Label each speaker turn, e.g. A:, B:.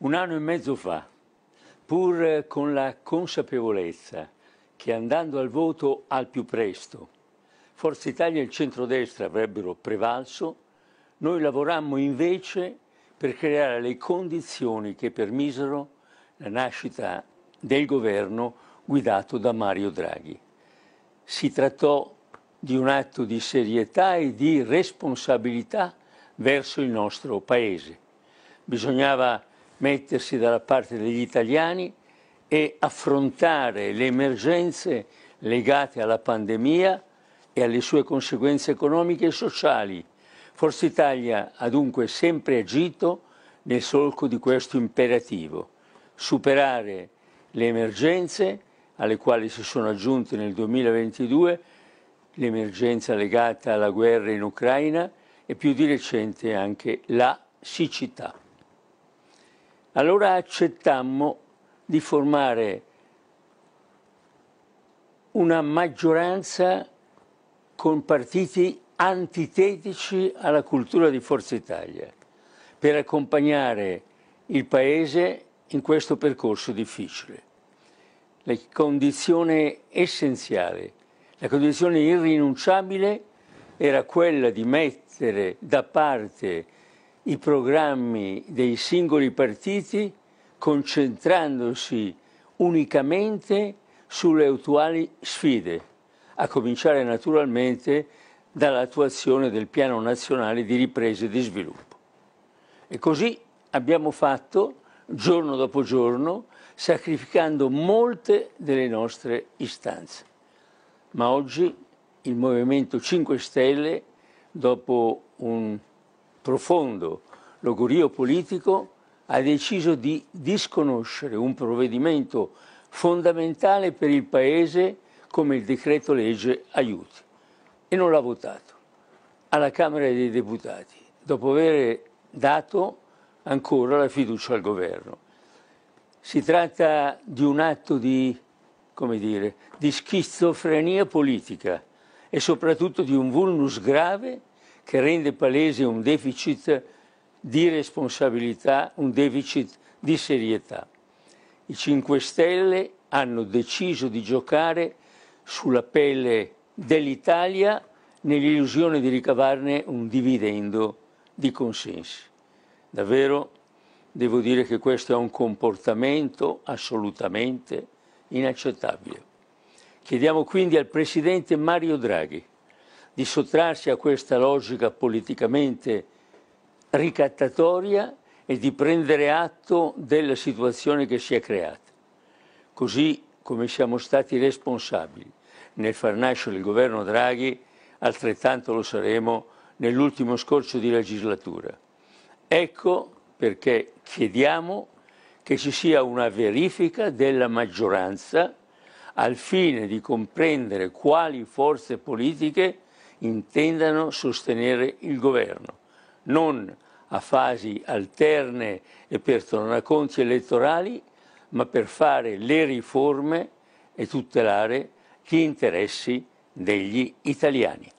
A: Un anno e mezzo fa, pur eh, con la consapevolezza che andando al voto al più presto Forza Italia e il centrodestra avrebbero prevalso, noi lavorammo invece per creare le condizioni che permisero la nascita del governo guidato da Mario Draghi. Si trattò di un atto di serietà e di responsabilità verso il nostro Paese. Bisognava mettersi dalla parte degli italiani e affrontare le emergenze legate alla pandemia e alle sue conseguenze economiche e sociali. Forza Italia ha dunque sempre agito nel solco di questo imperativo, superare le emergenze alle quali si sono aggiunte nel 2022 l'emergenza legata alla guerra in Ucraina e più di recente anche la siccità. Allora accettammo di formare una maggioranza con partiti antitetici alla cultura di Forza Italia per accompagnare il Paese in questo percorso difficile. La condizione essenziale, la condizione irrinunciabile era quella di mettere da parte i programmi dei singoli partiti concentrandosi unicamente sulle attuali sfide, a cominciare naturalmente dall'attuazione del piano nazionale di ripresa e di sviluppo. E così abbiamo fatto giorno dopo giorno, sacrificando molte delle nostre istanze. Ma oggi il Movimento 5 Stelle, dopo un profondo logorio politico, ha deciso di disconoscere un provvedimento fondamentale per il Paese come il decreto legge aiuti e non l'ha votato alla Camera dei Deputati dopo aver dato ancora la fiducia al governo. Si tratta di un atto di, dire, di schizofrenia politica e soprattutto di un vulnus grave che rende palese un deficit di responsabilità, un deficit di serietà. I 5 Stelle hanno deciso di giocare sulla pelle dell'Italia nell'illusione di ricavarne un dividendo di consensi. Davvero devo dire che questo è un comportamento assolutamente inaccettabile. Chiediamo quindi al Presidente Mario Draghi di sottrarsi a questa logica politicamente ricattatoria e di prendere atto della situazione che si è creata. Così come siamo stati responsabili nel far nascere il governo Draghi, altrettanto lo saremo nell'ultimo scorcio di legislatura. Ecco perché chiediamo che ci sia una verifica della maggioranza al fine di comprendere quali forze politiche intendano sostenere il governo, non a fasi alterne e per tornaconti elettorali, ma per fare le riforme e tutelare gli interessi degli italiani.